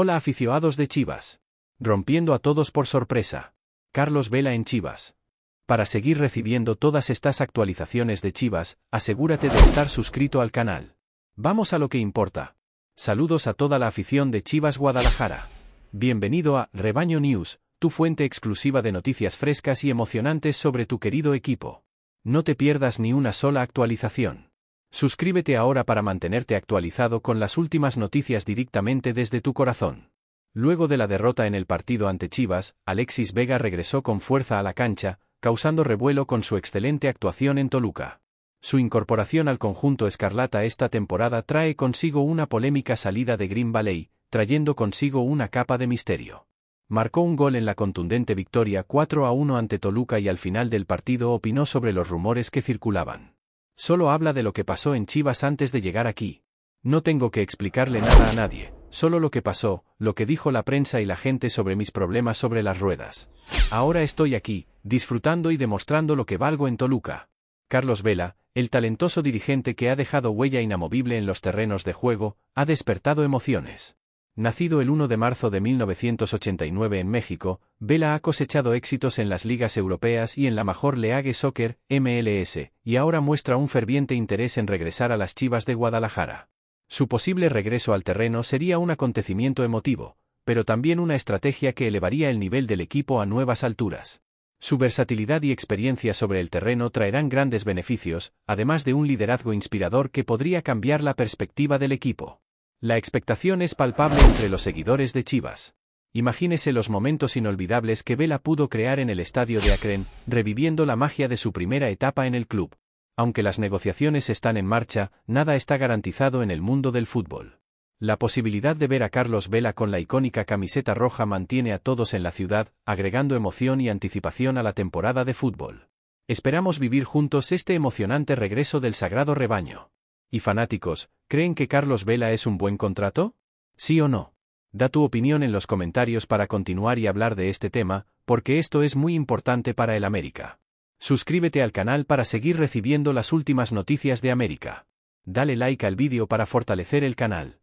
Hola aficionados de Chivas. Rompiendo a todos por sorpresa. Carlos Vela en Chivas. Para seguir recibiendo todas estas actualizaciones de Chivas, asegúrate de estar suscrito al canal. Vamos a lo que importa. Saludos a toda la afición de Chivas Guadalajara. Bienvenido a Rebaño News, tu fuente exclusiva de noticias frescas y emocionantes sobre tu querido equipo. No te pierdas ni una sola actualización. Suscríbete ahora para mantenerte actualizado con las últimas noticias directamente desde tu corazón. Luego de la derrota en el partido ante Chivas, Alexis Vega regresó con fuerza a la cancha, causando revuelo con su excelente actuación en Toluca. Su incorporación al conjunto escarlata esta temporada trae consigo una polémica salida de Green Valley, trayendo consigo una capa de misterio. Marcó un gol en la contundente victoria 4 a 1 ante Toluca y al final del partido opinó sobre los rumores que circulaban. Solo habla de lo que pasó en Chivas antes de llegar aquí. No tengo que explicarle nada a nadie, solo lo que pasó, lo que dijo la prensa y la gente sobre mis problemas sobre las ruedas. Ahora estoy aquí, disfrutando y demostrando lo que valgo en Toluca. Carlos Vela, el talentoso dirigente que ha dejado huella inamovible en los terrenos de juego, ha despertado emociones. Nacido el 1 de marzo de 1989 en México, Vela ha cosechado éxitos en las ligas europeas y en la Major League Soccer, MLS, y ahora muestra un ferviente interés en regresar a las Chivas de Guadalajara. Su posible regreso al terreno sería un acontecimiento emotivo, pero también una estrategia que elevaría el nivel del equipo a nuevas alturas. Su versatilidad y experiencia sobre el terreno traerán grandes beneficios, además de un liderazgo inspirador que podría cambiar la perspectiva del equipo. La expectación es palpable entre los seguidores de Chivas. Imagínese los momentos inolvidables que Vela pudo crear en el estadio de Akron, reviviendo la magia de su primera etapa en el club. Aunque las negociaciones están en marcha, nada está garantizado en el mundo del fútbol. La posibilidad de ver a Carlos Vela con la icónica camiseta roja mantiene a todos en la ciudad, agregando emoción y anticipación a la temporada de fútbol. Esperamos vivir juntos este emocionante regreso del sagrado rebaño y fanáticos, ¿creen que Carlos Vela es un buen contrato? ¿Sí o no? Da tu opinión en los comentarios para continuar y hablar de este tema, porque esto es muy importante para el América. Suscríbete al canal para seguir recibiendo las últimas noticias de América. Dale like al vídeo para fortalecer el canal.